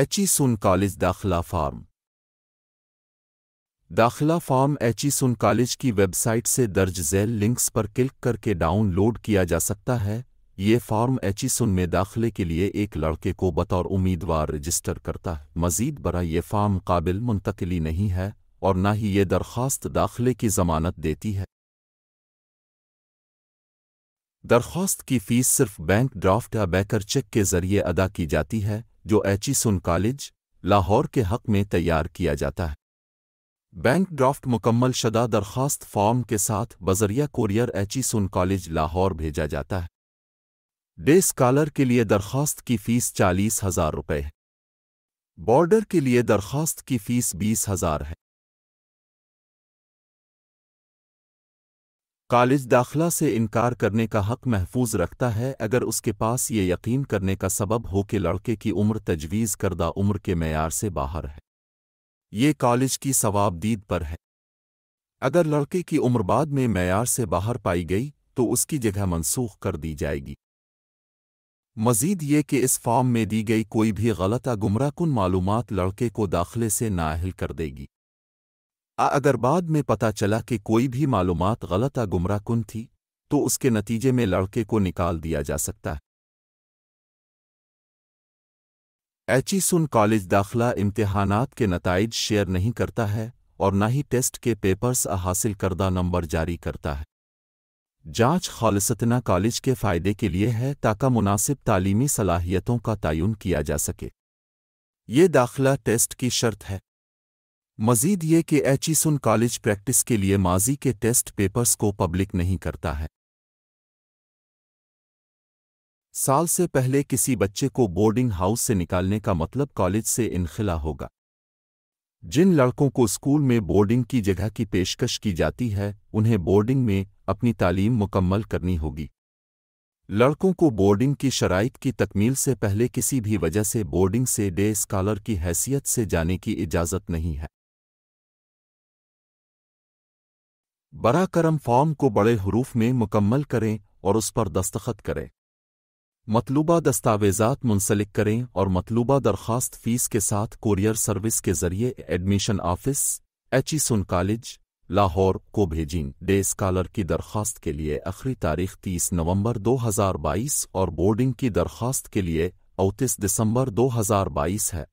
H Aitchison college दाखिला form दाखिला form Aitchison college की website से दर्ज जेल लिंक्स पर क्लिक करके डाउनलोड किया जा सकता है ये फॉर्म एच ई सुन में दाखिले के लिए एक लड़के को बतौर उम्मीदवार रजिस्टर करता है मजीद बरा ये फॉर्म काबिल मुंतकली नहीं है और न ही ये दरख्वास्त दाखिले की जमानत देती है दरख्वास्त की फ़ीस सिर्फ बैंक ड्राफ्ट या बैकर चेक के ज़रिए अदा की जाती है जो एचिसन कॉलेज लाहौर के हक में तैयार किया जाता है बैंक ड्राफ्ट मुकम्मल शदा दरख्वास्त फॉर्म के साथ बजरिया कोरियर एचिसन कॉलेज लाहौर भेजा जाता है डे स्कॉलर के लिए दरख्वास्त की फ़ीस चालीस हज़ार रुपये है बॉर्डर के लिए दरख्वास्त की फ़ीस बीस हज़ार है कॉलेज दाखला से इनकार करने का हक महफूज रखता है अगर उसके पास ये यकीन करने का सबब हो कि लड़के की उम्र तजवीज़ करदा उम्र के मैार से बाहर है ये कॉलेज की सवाबदीद पर है अगर लड़के की उम्र बाद में मैार से बाहर पाई गई तो उसकी जगह मनसूख कर दी जाएगी मजीद ये कि इस फॉर्म में दी गई कोई भी गलत या गुमराहकुन मालूम लड़के को दाखिले से नाहल कर देगी अगर बाद में पता चला कि कोई भी मालूम गलत या गुमराह कन थी तो उसके नतीजे में लड़के को निकाल दिया जा सकता है एचिसन कॉलेज दाखिला इम्तहानात के नतज शेयर नहीं करता है और न ही टेस्ट के पेपर्स हासिल करदा नंबर जारी करता है जांच खालसतना कॉलेज के फ़ायदे के लिए है ताकि मुनासिब तालीमी सलाहियतों का तयन किया जा सके ये दाखिला टेस्ट की शर्त है मजीद ये कि एचिसन कॉलेज प्रैक्टिस के लिए माजी के टेस्ट पेपर्स को पब्लिक नहीं करता है साल से पहले किसी बच्चे को बोर्डिंग हाउस से निकालने का मतलब कॉलेज से इनखिला होगा जिन लड़कों को स्कूल में बोर्डिंग की जगह की पेशकश की जाती है उन्हें बोर्डिंग में अपनी तालीम मुकम्मल करनी होगी लड़कों को बोर्डिंग की शराइत की तकमील से पहले किसी भी वजह से बोर्डिंग से डे स्कॉलर की हैसियत से जाने की इजाज़त नहीं है बड़ा करम फॉर्म को बड़े हरूफ में मुकम्मल करें और उस पर दस्तखत करें मतलूबा दस्तावेजात मुंसलिक करें और मतलूबा दरख्वास्त फीस के साथ कोरियर सर्विस के जरिए admission office Aitchison college Lahore को भेजें डे स्कॉलर की दरख्वास्त के लिए आखिरी तारीख 30 नवंबर 2022 और बोर्डिंग की दरख्वास्त के लिए अवतीस दिसंबर 2022 है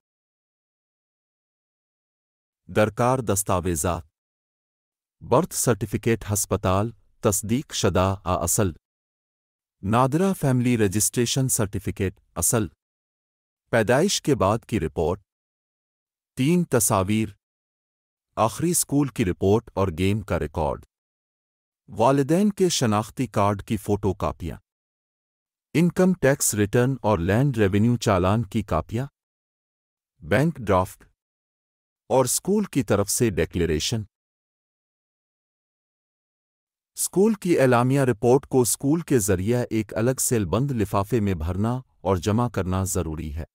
दरकार दस्तावेजात बर्थ सर्टिफिकेट हस्पताल तस्दीक शदा आ असल नादरा फैमिली रजिस्ट्रेशन सर्टिफिकेट असल पैदाइश के बाद की रिपोर्ट तीन तस्वीर आखिरी स्कूल की रिपोर्ट और गेम का रिकॉर्ड वालदेन के शनाख्ती कार्ड की फ़ोटो कापियां इनकम टैक्स रिटर्न और लैंड रेवेन्यू चालान की कापियां बैंक ड्राफ्ट और स्कूल की तरफ से डेक्लेरेशन स्कूल की एलामिया रिपोर्ट को स्कूल के जरिए एक अलग सेल बंद लिफाफे में भरना और जमा करना ज़रूरी है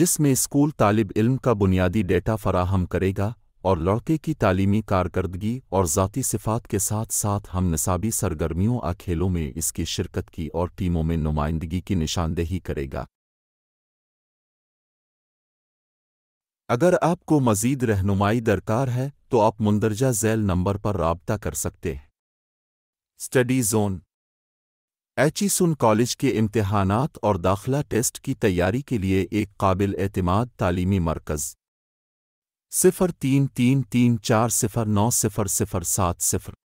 जिसमें स्कूल तालिब इल्म का बुनियादी डेटा फराहम करेगा और लड़के की तालीमी कारकर्दगी और ज़ाती सिफात के साथ साथ हम नसाबी सरगर्मियों आ खेलों में इसकी शिरकत की और टीमों में नुमाइंदगी की निशानदेही करेगा अगर आपको मजीद रहनुमाई दरकार है तो आप मुंदरजा जैल नंबर पर रबता कर सकते हैं study zone Aitchison college के इम्तहानात और दाखिला टेस्ट की तैयारी के लिए एक काबिल एतमाद तालीमी मरकज़ सिफर तीन तीन तीन चार सिफर नौ सिफर सिफर सात सिफर